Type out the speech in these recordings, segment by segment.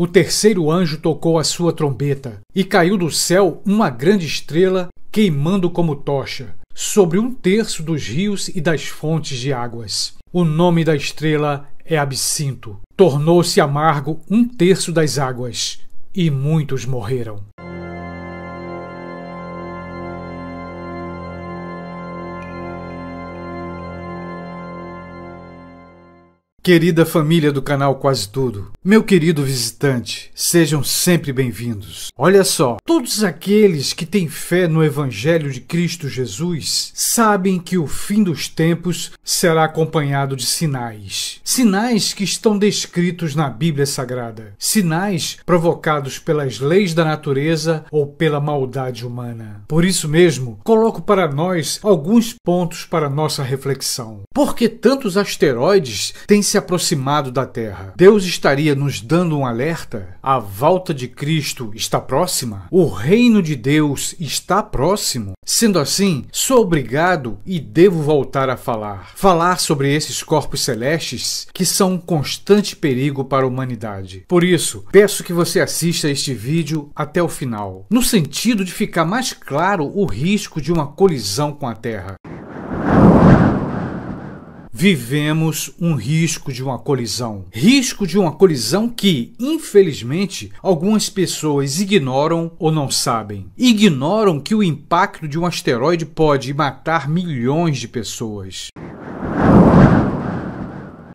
O terceiro anjo tocou a sua trombeta, e caiu do céu uma grande estrela, queimando como tocha, sobre um terço dos rios e das fontes de águas. O nome da estrela é Absinto. Tornou-se amargo um terço das águas, e muitos morreram. Querida família do canal Quase Tudo, meu querido visitante, sejam sempre bem-vindos. Olha só, todos aqueles que têm fé no Evangelho de Cristo Jesus sabem que o fim dos tempos será acompanhado de sinais. Sinais que estão descritos na Bíblia Sagrada, sinais provocados pelas leis da natureza ou pela maldade humana. Por isso mesmo, coloco para nós alguns pontos para nossa reflexão. Por que tantos asteroides têm se se aproximado da terra, Deus estaria nos dando um alerta? A volta de Cristo está próxima? O reino de Deus está próximo? Sendo assim, sou obrigado e devo voltar a falar. Falar sobre esses corpos celestes que são um constante perigo para a humanidade. Por isso, peço que você assista este vídeo até o final, no sentido de ficar mais claro o risco de uma colisão com a Terra vivemos um risco de uma colisão. Risco de uma colisão que, infelizmente, algumas pessoas ignoram ou não sabem. Ignoram que o impacto de um asteroide pode matar milhões de pessoas.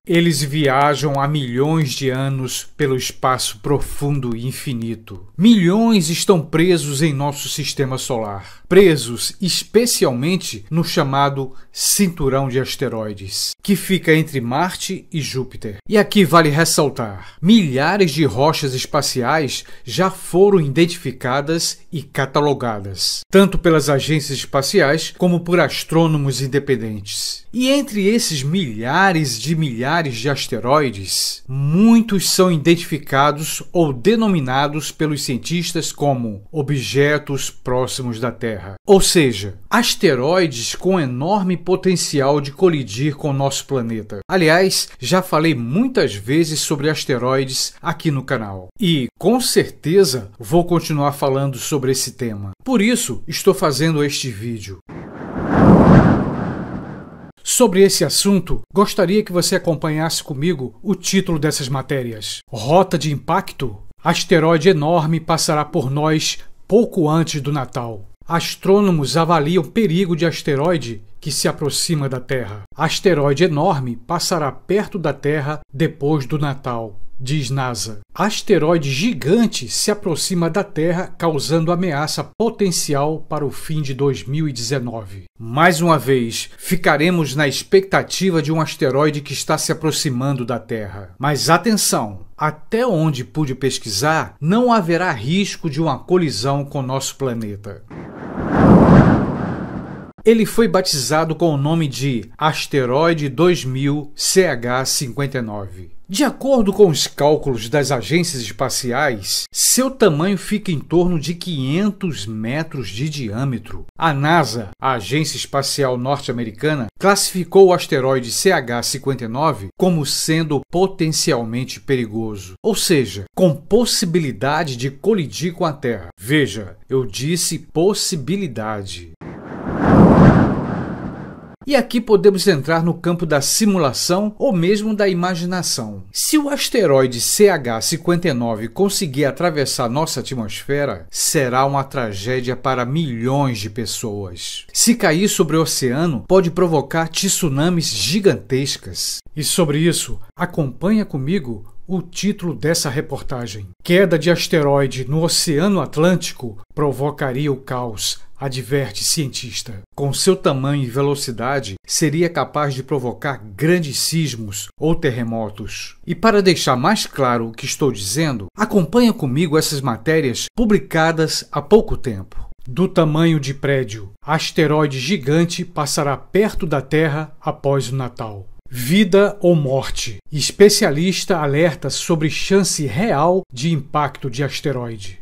Eles viajam há milhões de anos pelo espaço profundo e infinito. Milhões estão presos em nosso sistema solar, presos especialmente no chamado cinturão de asteroides, que fica entre Marte e Júpiter. E aqui vale ressaltar: milhares de rochas espaciais já foram identificadas e catalogadas, tanto pelas agências espaciais como por astrônomos independentes. E entre esses milhares de milhares milhares de asteroides, muitos são identificados ou denominados pelos cientistas como objetos próximos da Terra. Ou seja, asteroides com enorme potencial de colidir com nosso planeta. Aliás, já falei muitas vezes sobre asteroides aqui no canal e, com certeza, vou continuar falando sobre esse tema. Por isso, estou fazendo este vídeo. Sobre esse assunto, gostaria que você acompanhasse comigo o título dessas matérias: Rota de Impacto. Asteroide enorme passará por nós pouco antes do Natal. Astrônomos avaliam perigo de asteroide que se aproxima da Terra. Asteroide enorme passará perto da Terra depois do Natal diz NASA. Asteroide gigante se aproxima da Terra, causando ameaça potencial para o fim de 2019. Mais uma vez, ficaremos na expectativa de um asteroide que está se aproximando da Terra. Mas atenção! Até onde pude pesquisar, não haverá risco de uma colisão com nosso planeta. Ele foi batizado com o nome de asteroide 2000 CH59. De acordo com os cálculos das agências espaciais, seu tamanho fica em torno de 500 metros de diâmetro. A NASA, a Agência Espacial Norte-Americana, classificou o asteroide CH-59 como sendo potencialmente perigoso, ou seja, com possibilidade de colidir com a Terra. Veja, eu disse possibilidade. E aqui podemos entrar no campo da simulação ou mesmo da imaginação. Se o asteroide CH-59 conseguir atravessar nossa atmosfera, será uma tragédia para milhões de pessoas. Se cair sobre o oceano, pode provocar tsunamis gigantescas. E sobre isso, acompanha comigo o título dessa reportagem. Queda de asteroide no Oceano Atlântico provocaria o caos, adverte cientista. Com seu tamanho e velocidade, seria capaz de provocar grandes sismos ou terremotos. E para deixar mais claro o que estou dizendo, acompanha comigo essas matérias publicadas há pouco tempo. Do tamanho de prédio, asteroide gigante passará perto da Terra após o Natal. Vida ou morte? Especialista alerta sobre chance real de impacto de asteroide.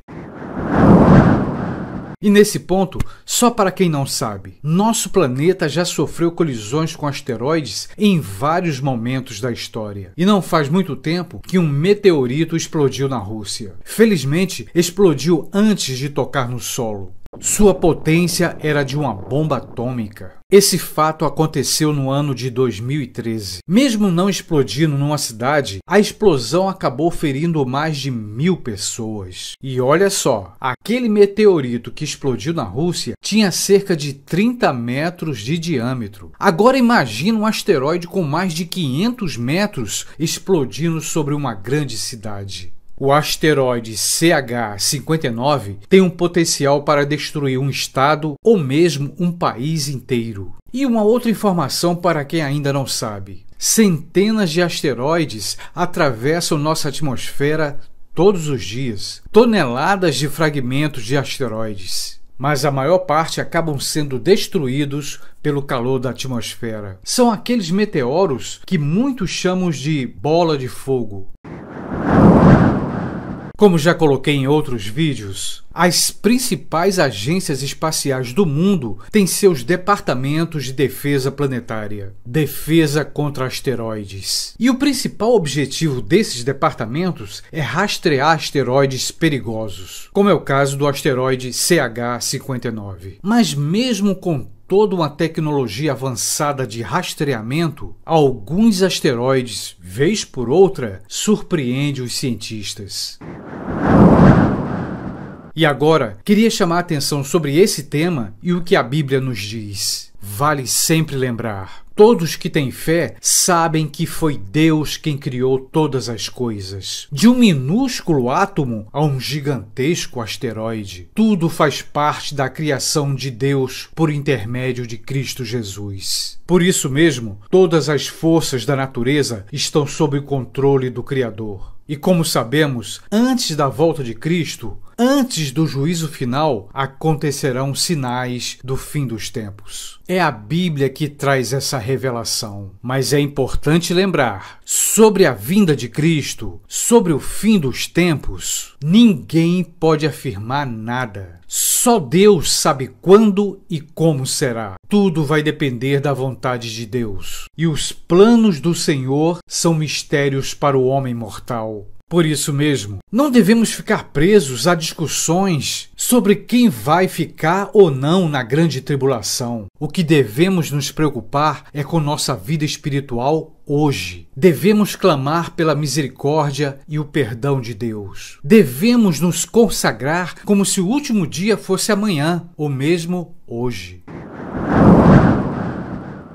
E nesse ponto, só para quem não sabe, nosso planeta já sofreu colisões com asteroides em vários momentos da história. E não faz muito tempo que um meteorito explodiu na Rússia. Felizmente, explodiu antes de tocar no solo. Sua potência era de uma bomba atômica. Esse fato aconteceu no ano de 2013. Mesmo não explodindo numa cidade, a explosão acabou ferindo mais de mil pessoas. E olha só, aquele meteorito que explodiu na Rússia tinha cerca de 30 metros de diâmetro. Agora imagine um asteroide com mais de 500 metros explodindo sobre uma grande cidade. O asteroide CH-59 tem um potencial para destruir um estado ou mesmo um país inteiro. E uma outra informação para quem ainda não sabe: centenas de asteroides atravessam nossa atmosfera todos os dias, toneladas de fragmentos de asteroides mas a maior parte acabam sendo destruídos pelo calor da atmosfera. São aqueles meteoros que muitos chamam de bola de fogo. Como já coloquei em outros vídeos, as principais agências espaciais do mundo têm seus departamentos de defesa planetária, defesa contra asteroides. E o principal objetivo desses departamentos é rastrear asteroides perigosos, como é o caso do asteroide CH-59. Mas mesmo com toda uma tecnologia avançada de rastreamento, alguns asteroides, vez por outra, surpreendem os cientistas. E agora, queria chamar a atenção sobre esse tema e o que a Bíblia nos diz. Vale sempre lembrar: todos que têm fé sabem que foi Deus quem criou todas as coisas. De um minúsculo átomo a um gigantesco asteroide, tudo faz parte da criação de Deus por intermédio de Cristo Jesus. Por isso mesmo, todas as forças da natureza estão sob o controle do Criador. E como sabemos, antes da volta de Cristo, Antes do juízo final acontecerão sinais do fim dos tempos. É a Bíblia que traz essa revelação, mas é importante lembrar sobre a vinda de Cristo, sobre o fim dos tempos. Ninguém pode afirmar nada. Só Deus sabe quando e como será. Tudo vai depender da vontade de Deus. E os planos do Senhor são mistérios para o homem mortal. Por isso mesmo, não devemos ficar presos a discussões sobre quem vai ficar ou não na grande tribulação. O que devemos nos preocupar é com nossa vida espiritual hoje. Devemos clamar pela misericórdia e o perdão de Deus. Devemos nos consagrar como se o último dia fosse amanhã ou mesmo hoje.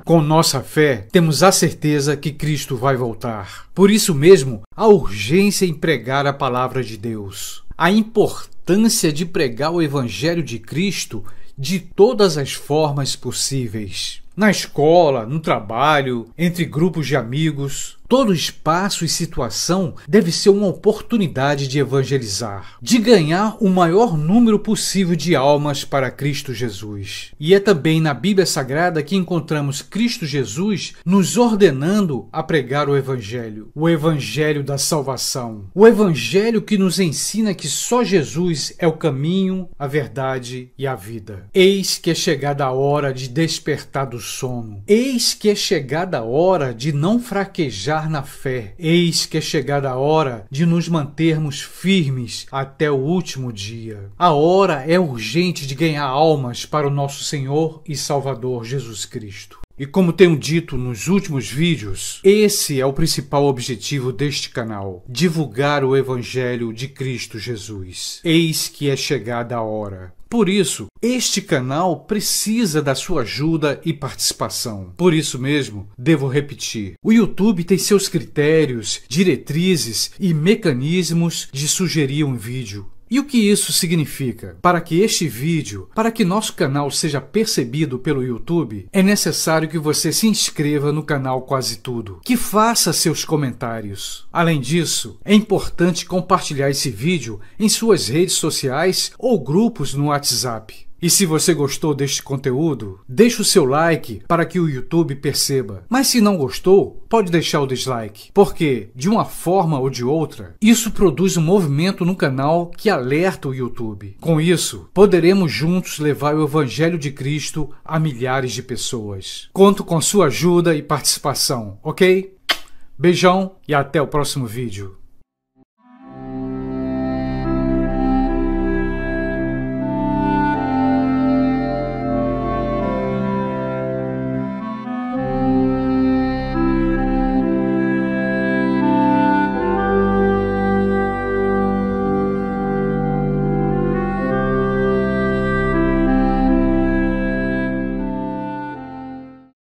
Com nossa fé, temos a certeza que Cristo vai voltar. Por isso mesmo, a urgência em pregar a palavra de Deus. A importância de pregar o Evangelho de Cristo de todas as formas possíveis. Na escola, no trabalho, entre grupos de amigos, Todo espaço e situação deve ser uma oportunidade de evangelizar, de ganhar o maior número possível de almas para Cristo Jesus. E é também na Bíblia Sagrada que encontramos Cristo Jesus nos ordenando a pregar o Evangelho, o Evangelho da salvação, o Evangelho que nos ensina que só Jesus é o caminho, a verdade e a vida. Eis que é chegada a hora de despertar do sono, eis que é chegada a hora de não fraquejar na fé. Eis que é chegada a hora de nos mantermos firmes até o último dia. A hora é urgente de ganhar almas para o nosso Senhor e Salvador Jesus Cristo. E como tenho dito nos últimos vídeos, esse é o principal objetivo deste canal: divulgar o Evangelho de Cristo Jesus. Eis que é chegada a hora. Por isso, este canal precisa da sua ajuda e participação. Por isso mesmo, devo repetir: o YouTube tem seus critérios, diretrizes e mecanismos de sugerir um vídeo. E o que isso significa? Para que este vídeo, para que nosso canal seja percebido pelo YouTube, é necessário que você se inscreva no canal Quase Tudo, que faça seus comentários. Além disso, é importante compartilhar esse vídeo em suas redes sociais ou grupos no WhatsApp. E se você gostou deste conteúdo, deixe o seu like para que o YouTube perceba. Mas se não gostou, pode deixar o dislike, porque de uma forma ou de outra, isso produz um movimento no canal que alerta o YouTube. Com isso, poderemos juntos levar o evangelho de Cristo a milhares de pessoas. Conto com sua ajuda e participação, OK? Beijão e até o próximo vídeo.